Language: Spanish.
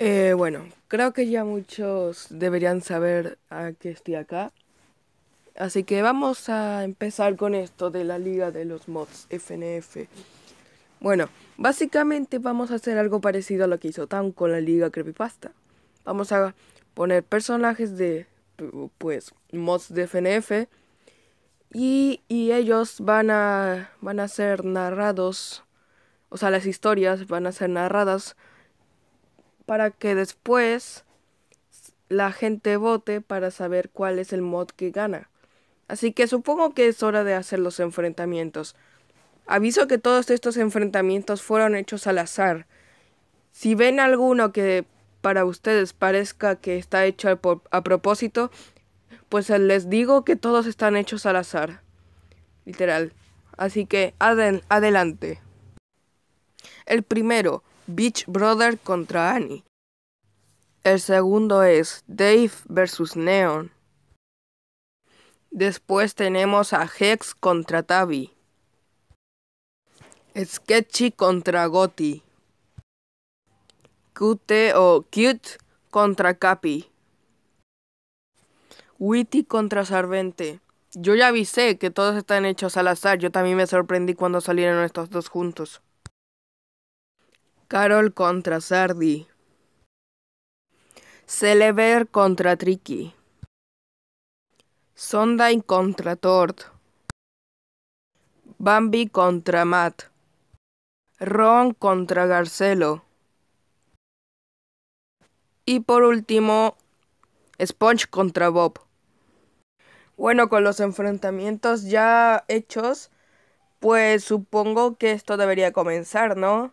Eh, bueno, creo que ya muchos deberían saber a qué estoy acá. Así que vamos a empezar con esto de la liga de los mods FNF. Bueno, básicamente vamos a hacer algo parecido a lo que hizo Tan con la liga Creepypasta. Vamos a poner personajes de, pues, mods de FNF. Y, y ellos van a, van a ser narrados, o sea, las historias van a ser narradas para que después la gente vote para saber cuál es el mod que gana. Así que supongo que es hora de hacer los enfrentamientos. Aviso que todos estos enfrentamientos fueron hechos al azar. Si ven alguno que para ustedes parezca que está hecho a, propósito, pues les digo que todos están hechos al azar. Literal. Así que adelante. El primero, Beach Brother contra Annie. El segundo es Dave versus Neon. Después tenemos a Hex contra Tavi. Sketchy contra Gotti. Cute o Cute contra Cappy. Witty contra Sarvente. Yo ya avisé que todos están hechos al azar. Yo también me sorprendí cuando salieron estos dos juntos. Carol contra Sardi. Celeber contra Tricky. Sondheim contra Tord. Bambi contra Matt. Ron contra Garcelo. Y por último, Sponge contra Bob. Bueno, con los enfrentamientos ya hechos, pues supongo que esto debería comenzar, ¿no?